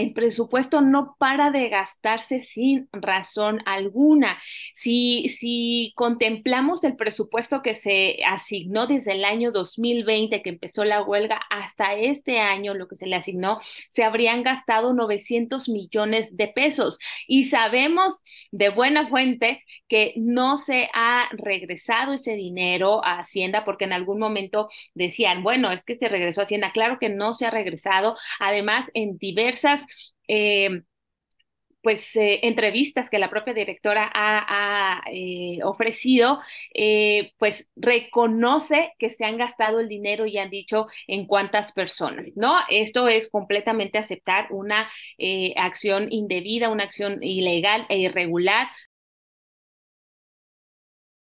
El presupuesto no para de gastarse sin razón alguna. Si, si, contemplamos el presupuesto que se asignó desde el año 2020, que empezó la huelga, hasta este año, lo que se le asignó, se habrían gastado 900 millones de pesos. Y sabemos de buena fuente que no se ha regresado ese dinero a Hacienda, porque en algún momento decían, bueno, es que se regresó a Hacienda. Claro que no se ha regresado. Además, en diversas eh, pues eh, entrevistas que la propia directora ha, eh, ofrecido, pues reconoce que se han gastado el dinero y han dicho en cuántas personas, ¿no? Esto es completamente aceptar una acción indebida, una acción ilegal e irregular